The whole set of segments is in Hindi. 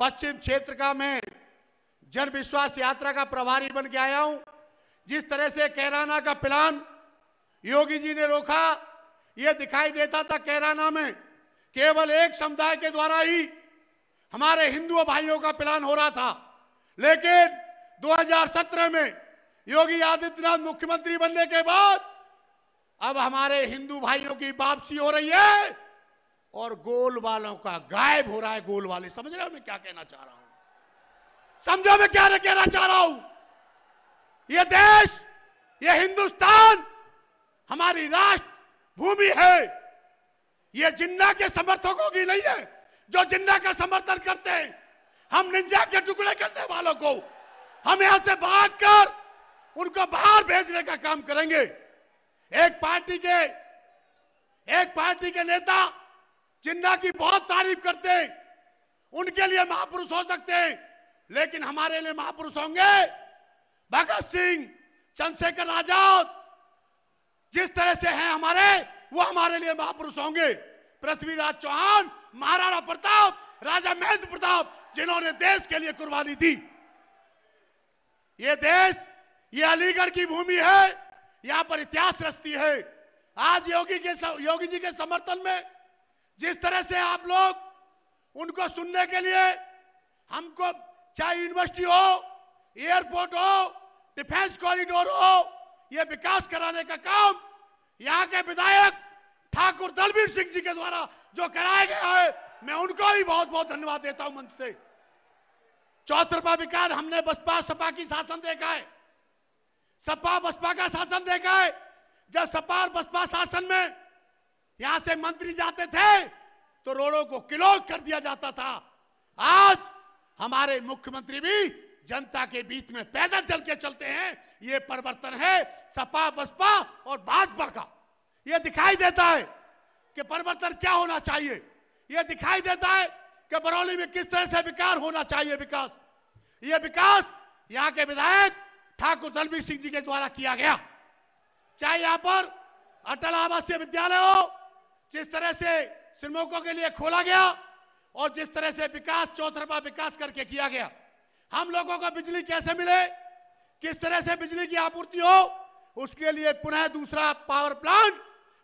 पश्चिम क्षेत्र का मैं जन विश्वास यात्रा का प्रभारी बन के आया हूं जिस तरह से कैराना का प्लान योगी जी ने रोका यह दिखाई देता था कैराना में केवल एक समुदाय के द्वारा ही हमारे हिंदू भाइयों का प्लान हो रहा था लेकिन 2017 में योगी आदित्यनाथ मुख्यमंत्री बनने के बाद अब हमारे हिंदू भाइयों की वापसी हो रही है और गोल वालों का गायब हो रहा है गोल वाले समझ रहे हो मैं क्या कहना चाह रहा हूं समझो मैं क्या कहना चाह रहा हूं यह देश यह हिंदुस्तान हमारी राष्ट्र भूमि है ये जिन्ना के समर्थकों की नहीं है जो जिन्ना का समर्थन करते हैं हम निंजा के टुकड़े करने वालों को हम यहां से भाग कर उनको बाहर भेजने का काम करेंगे एक पार्टी के एक पार्टी के नेता जिन्ना की बहुत तारीफ करते हैं उनके लिए महापुरुष हो सकते हैं लेकिन हमारे लिए महापुरुष होंगे भगत सिंह चंद्रशेखर आजाद जिस तरह से हैं हमारे वो हमारे लिए महापुरुष होंगे पृथ्वीराज चौहान महाराणा प्रताप राजा महेंद्र प्रताप जिन्होंने देश के लिए कुर्बानी दी ये देश ये अलीगढ़ की भूमि है यहां पर इतिहास रचती है आज योगी के योगी जी के समर्थन में जिस तरह से आप लोग उनको सुनने के लिए हमको चाहे यूनिवर्सिटी हो एयरपोर्ट हो डिफेंस कॉरिडोर हो यह विकास कराने का काम यहाँ के विधायक ठाकुर दलवीर सिंह जी के द्वारा जो कराया गया है मैं उनको भी बहुत बहुत धन्यवाद देता हूं मंच से चौथरपा विकार हमने बसपा सपा की शासन देखा है सपा बसपा का शासन देखा है जब सपा और बसपा शासन में यहां से मंत्री जाते थे तो रोडों को किलो कर दिया जाता था आज हमारे मुख्यमंत्री भी जनता के बीच में पैदल चल के चलते हैं ये परिवर्तन है सपा बसपा और भाजपा का ये दिखाई देता है कि परिवर्तन क्या होना चाहिए ये दिखाई देता है कि बरौली में किस तरह से विकास होना चाहिए विकास ये विकास यहाँ के विधायक ठाकुर दलवीर सिंह जी के द्वारा किया गया चाहे यहाँ पर अटल आवासीय विद्यालय हो जिस तरह से श्रमिकों के लिए खोला गया और जिस तरह से विकास चौतरफा विकास करके किया गया हम लोगों को बिजली कैसे मिले किस तरह से बिजली की आपूर्ति हो उसके लिए पुनः दूसरा power plant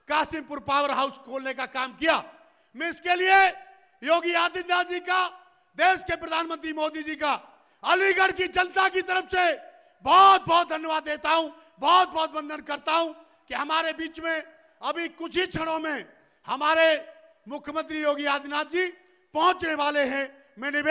Kasimpur power house खोलने का काम किया मैं इसके लिए योगी आदित्यनाथ जी का देश के प्रधानमंत्री मोदी जी का अलीगढ़ की जनता की तरफ से बहुत बहुत धन्यवाद देता हूं बहुत बहुत वंदन करता हूं कि हमारे बीच में अभी कुछ ही क्षणों में हमारे मुख्यमंत्री योगी आदित्यनाथ जी पहुंचने वाले हैं मैंने